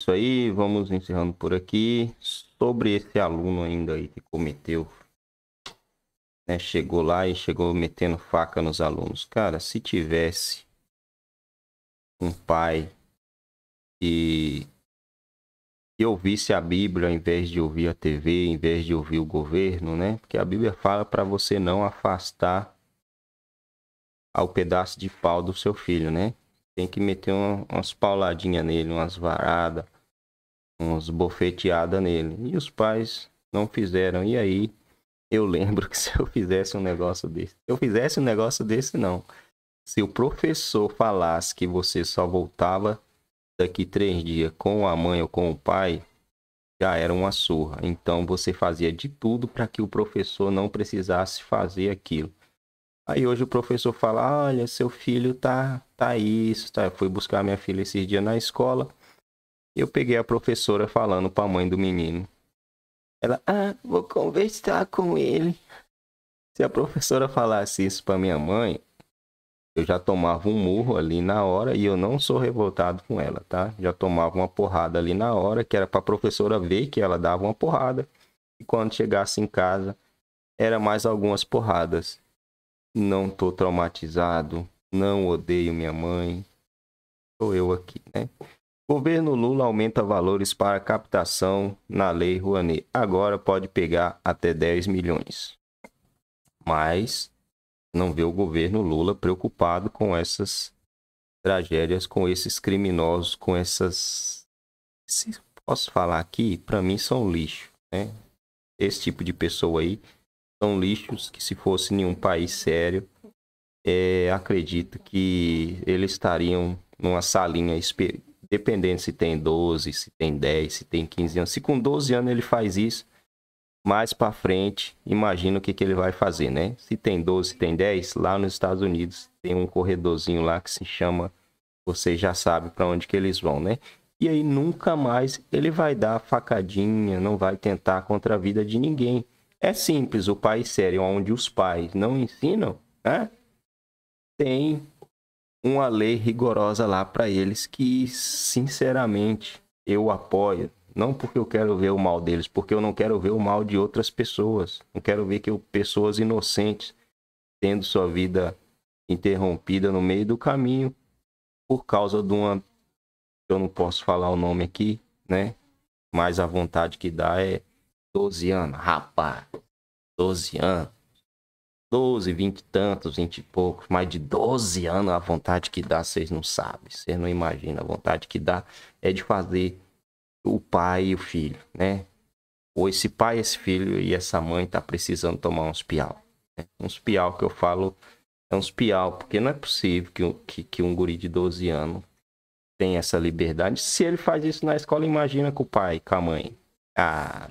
isso aí, vamos encerrando por aqui. Sobre esse aluno ainda aí que cometeu, né, chegou lá e chegou metendo faca nos alunos. Cara, se tivesse um pai que, que ouvisse a Bíblia em vez de ouvir a TV, em vez de ouvir o governo, né? Porque a Bíblia fala para você não afastar ao pedaço de pau do seu filho, né? Tem que meter um, umas pauladinhas nele, umas varadas, umas bofeteadas nele. E os pais não fizeram. E aí, eu lembro que se eu fizesse um negócio desse. Se eu fizesse um negócio desse, não. Se o professor falasse que você só voltava daqui três dias com a mãe ou com o pai, já era uma surra. Então você fazia de tudo para que o professor não precisasse fazer aquilo. Aí hoje o professor fala: olha, seu filho tá, tá isso, tá. Eu fui buscar minha filha esses dias na escola. Eu peguei a professora falando para a mãe do menino. Ela, ah, vou conversar com ele. Se a professora falasse isso para minha mãe, eu já tomava um murro ali na hora e eu não sou revoltado com ela, tá? Já tomava uma porrada ali na hora, que era para a professora ver que ela dava uma porrada. E quando chegasse em casa, era mais algumas porradas não tô traumatizado, não odeio minha mãe. Sou eu aqui, né? Governo Lula aumenta valores para captação na Lei Rouanet. Agora pode pegar até 10 milhões. Mas não vê o governo Lula preocupado com essas tragédias, com esses criminosos, com essas. Se posso falar aqui, para mim são lixo, né? Esse tipo de pessoa aí são lixos que se fosse nenhum país sério, é, acredito que eles estariam numa salinha, dependendo se tem 12, se tem 10, se tem 15 anos. Se com 12 anos ele faz isso, mais para frente, imagina o que, que ele vai fazer, né? Se tem 12, tem 10, lá nos Estados Unidos tem um corredorzinho lá que se chama, você já sabe para onde que eles vão, né? E aí nunca mais ele vai dar facadinha, não vai tentar contra a vida de ninguém é simples, o país sério, onde os pais não ensinam, né? Tem uma lei rigorosa lá para eles que, sinceramente, eu apoio. Não porque eu quero ver o mal deles, porque eu não quero ver o mal de outras pessoas. Não quero ver que eu, pessoas inocentes tendo sua vida interrompida no meio do caminho por causa de uma. Eu não posso falar o nome aqui, né? Mas a vontade que dá é 12 anos, rapaz. 12 anos. 12, 20 e tantos, 20 e poucos, mais de 12 anos a vontade que dá, vocês não sabem, vocês não imaginam. A vontade que dá é de fazer o pai e o filho, né? Ou esse pai, esse filho e essa mãe tá precisando tomar uns pial. Né? Uns pial que eu falo, é uns pial, porque não é possível que, que, que um guri de 12 anos tenha essa liberdade. Se ele faz isso na escola, imagina com o pai, com a mãe. Ah,